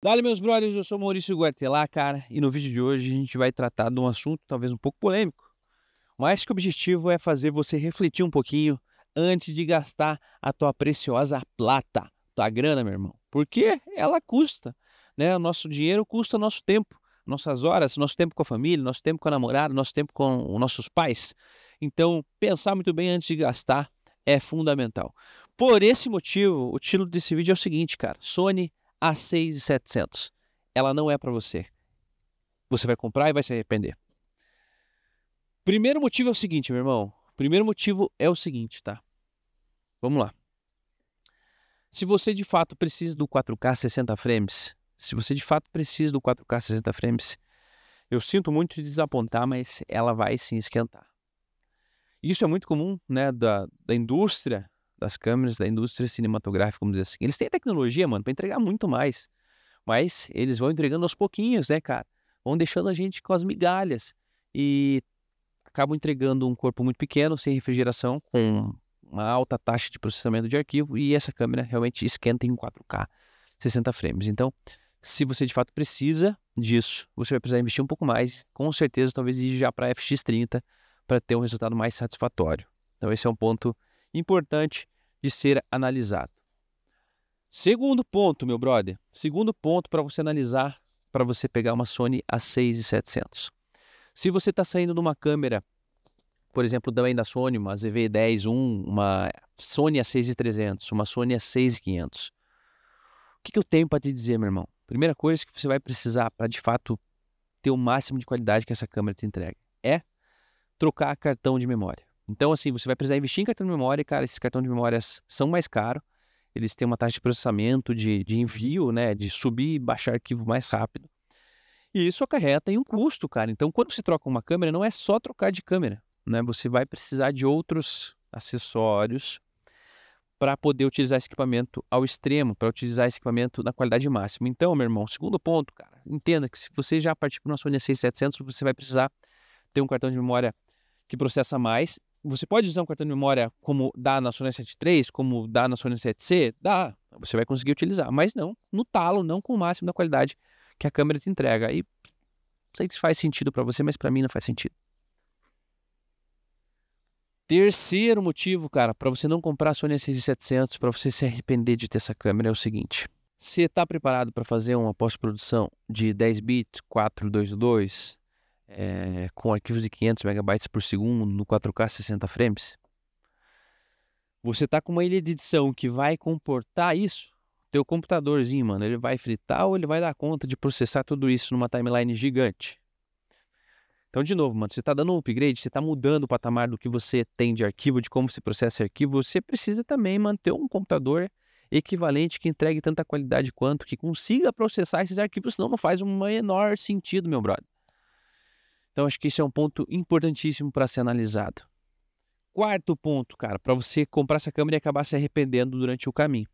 Dale, meus brothers, eu sou Maurício Guatelá, cara, e no vídeo de hoje a gente vai tratar de um assunto talvez um pouco polêmico, mas que o objetivo é fazer você refletir um pouquinho antes de gastar a tua preciosa plata, tua grana, meu irmão. Porque ela custa, né? O nosso dinheiro custa nosso tempo, nossas horas, nosso tempo com a família, nosso tempo com a namorada, nosso tempo com os nossos pais. Então, pensar muito bem antes de gastar é fundamental. Por esse motivo, o título desse vídeo é o seguinte, cara: Sony a 6,700. Ela não é para você. Você vai comprar e vai se arrepender. Primeiro motivo é o seguinte, meu irmão. Primeiro motivo é o seguinte, tá? Vamos lá. Se você de fato precisa do 4K 60 frames, se você de fato precisa do 4K 60 frames, eu sinto muito de desapontar, mas ela vai se esquentar. Isso é muito comum, né, da, da indústria das câmeras, da indústria cinematográfica, vamos dizer assim. Eles têm tecnologia, mano, para entregar muito mais. Mas eles vão entregando aos pouquinhos, né, cara? Vão deixando a gente com as migalhas. E acabam entregando um corpo muito pequeno, sem refrigeração, com uma alta taxa de processamento de arquivo. E essa câmera realmente esquenta em 4K, 60 frames. Então, se você de fato precisa disso, você vai precisar investir um pouco mais. Com certeza, talvez ir já para FX30 para ter um resultado mais satisfatório. Então, esse é um ponto importante de ser analisado. Segundo ponto, meu brother, segundo ponto para você analisar, para você pegar uma Sony A6700. Se você está saindo numa câmera, por exemplo, também da Sony, uma ZV-10, uma Sony A6300, uma Sony A6500, o que, que eu tenho para te dizer, meu irmão? Primeira coisa que você vai precisar para de fato ter o máximo de qualidade que essa câmera te entrega é trocar cartão de memória. Então, assim, você vai precisar investir em cartão de memória, cara. Esses cartões de memórias são mais caros. Eles têm uma taxa de processamento, de, de envio, né? De subir e baixar arquivo mais rápido. E isso acarreta em um custo, cara. Então, quando você troca uma câmera, não é só trocar de câmera, né? Você vai precisar de outros acessórios para poder utilizar esse equipamento ao extremo, para utilizar esse equipamento na qualidade máxima. Então, meu irmão, segundo ponto, cara, entenda que se você já partir para uma Sony A6700, você vai precisar ter um cartão de memória que processa mais você pode usar um cartão de memória como dá na Sony 73, como dá na Sony 7C? Dá, você vai conseguir utilizar, mas não no talo, não com o máximo da qualidade que a câmera te entrega. E sei que faz sentido para você, mas para mim não faz sentido. Terceiro motivo, cara, para você não comprar a Sony 6700 para você se arrepender de ter essa câmera é o seguinte: você está preparado para fazer uma pós-produção de 10 bits, 422, é, com arquivos de 500 megabytes por segundo no 4K 60 frames, você está com uma ilha de edição que vai comportar isso, teu computadorzinho, mano, ele vai fritar ou ele vai dar conta de processar tudo isso numa timeline gigante? Então, de novo, mano, você está dando um upgrade, você está mudando o patamar do que você tem de arquivo, de como se processa arquivo, você precisa também manter um computador equivalente que entregue tanta qualidade quanto, que consiga processar esses arquivos, senão não faz o menor sentido, meu brother. Então, acho que isso é um ponto importantíssimo para ser analisado. Quarto ponto, cara, para você comprar essa câmera e acabar se arrependendo durante o caminho.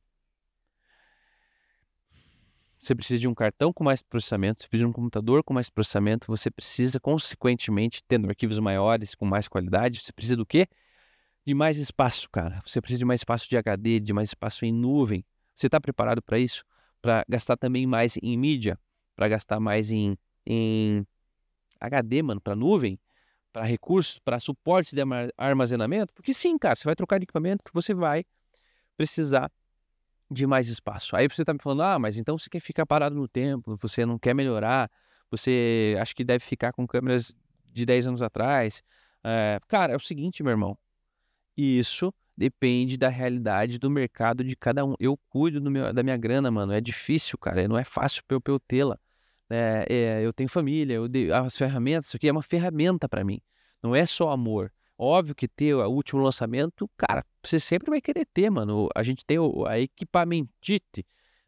Você precisa de um cartão com mais processamento, você precisa de um computador com mais processamento, você precisa, consequentemente, tendo arquivos maiores, com mais qualidade, você precisa do quê? De mais espaço, cara. Você precisa de mais espaço de HD, de mais espaço em nuvem. Você está preparado para isso? Para gastar também mais em mídia, para gastar mais em, em HD, mano, para nuvem, para recursos, para suportes de armazenamento? Porque sim, cara, você vai trocar de equipamento, você vai precisar de mais espaço. Aí você está me falando, ah, mas então você quer ficar parado no tempo, você não quer melhorar, você acha que deve ficar com câmeras de 10 anos atrás. É, cara, é o seguinte, meu irmão, isso depende da realidade do mercado de cada um. Eu cuido meu, da minha grana, mano, é difícil, cara, não é fácil para eu, eu tê-la é, é, eu tenho família, eu dei, as ferramentas, isso aqui é uma ferramenta para mim. Não é só amor. Óbvio que ter o último lançamento, cara, você sempre vai querer ter, mano. A gente tem a equipamentite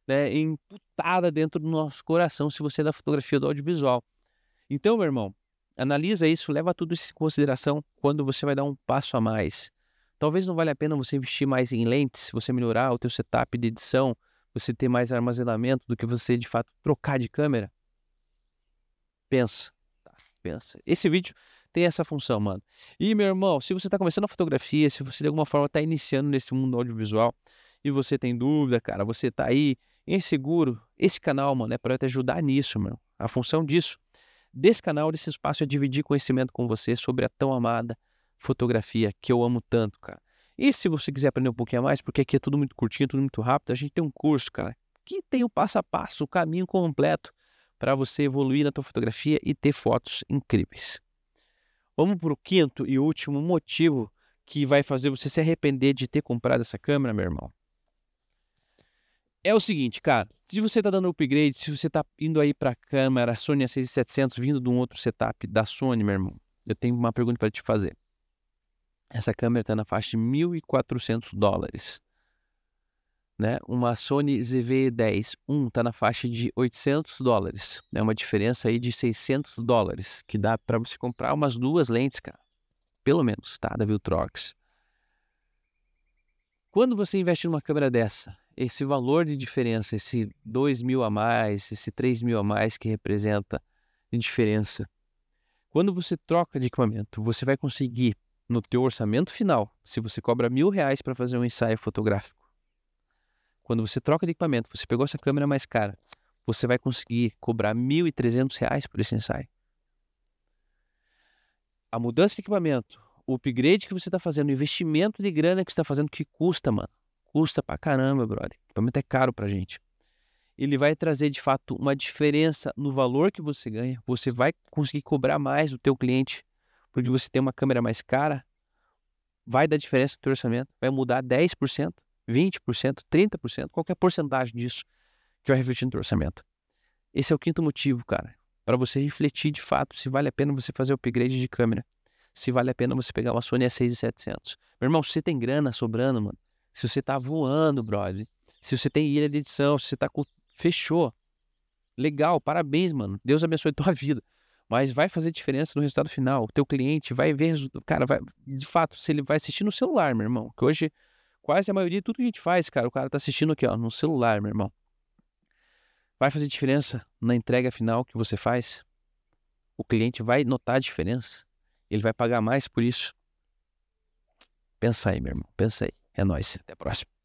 né, imputada dentro do nosso coração se você é da fotografia do audiovisual. Então, meu irmão, analisa isso, leva tudo isso em consideração quando você vai dar um passo a mais. Talvez não valha a pena você investir mais em lentes, você melhorar o teu setup de edição, você ter mais armazenamento do que você de fato trocar de câmera. Pensa. Tá, pensa. Esse vídeo tem essa função, mano. E, meu irmão, se você está começando a fotografia, se você de alguma forma está iniciando nesse mundo audiovisual e você tem dúvida, cara, você está aí inseguro, esse canal, mano, é para te ajudar nisso, meu. A função disso, desse canal, desse espaço, é dividir conhecimento com você sobre a tão amada fotografia que eu amo tanto, cara. E se você quiser aprender um pouquinho mais, porque aqui é tudo muito curtinho, tudo muito rápido, a gente tem um curso, cara, que tem o passo a passo, o caminho completo para você evoluir na tua fotografia e ter fotos incríveis. Vamos para o quinto e último motivo que vai fazer você se arrepender de ter comprado essa câmera, meu irmão. É o seguinte, cara, se você está dando upgrade, se você está indo aí para a câmera Sony A6700 vindo de um outro setup da Sony, meu irmão, eu tenho uma pergunta para te fazer. Essa câmera está na faixa de 1.400 dólares. Né? Uma Sony ZV-10 1 está na faixa de 800 dólares, é né? uma diferença aí de 600 dólares, que dá para você comprar umas duas lentes, cara, pelo menos, tá? Da Viltrox. Quando você investe numa câmera dessa, esse valor de diferença, esse 2 mil a mais, esse 3 mil a mais que representa de diferença, quando você troca de equipamento, você vai conseguir no teu orçamento final, se você cobra mil reais para fazer um ensaio fotográfico, quando você troca de equipamento, você pegou essa câmera mais cara, você vai conseguir cobrar R$ 1.300 por esse ensaio. A mudança de equipamento, o upgrade que você está fazendo, o investimento de grana que você está fazendo, que custa, mano. Custa pra caramba, brother. O equipamento é caro pra gente ele vai trazer de fato uma diferença no valor que você ganha. Você vai conseguir cobrar mais do teu cliente porque você tem uma câmera mais cara. Vai dar diferença no teu orçamento, vai mudar 10%. 20%, 30%, qualquer porcentagem disso que vai refletir no teu orçamento. Esse é o quinto motivo, cara, para você refletir de fato se vale a pena você fazer o upgrade de câmera, se vale a pena você pegar uma Sony A6700. Meu irmão, se você tem grana sobrando, mano, se você tá voando, brother, se você tem ilha de edição, se você tá com... Fechou. Legal, parabéns, mano. Deus abençoe tua vida. Mas vai fazer diferença no resultado final. O teu cliente vai ver, cara, vai, de fato, se ele vai assistir no celular, meu irmão, que hoje Quase a maioria, de tudo que a gente faz, cara, o cara tá assistindo aqui, ó, no celular, meu irmão. Vai fazer diferença na entrega final que você faz? O cliente vai notar a diferença? Ele vai pagar mais por isso? Pensa aí, meu irmão. Pensa aí. É nóis. Até a próxima.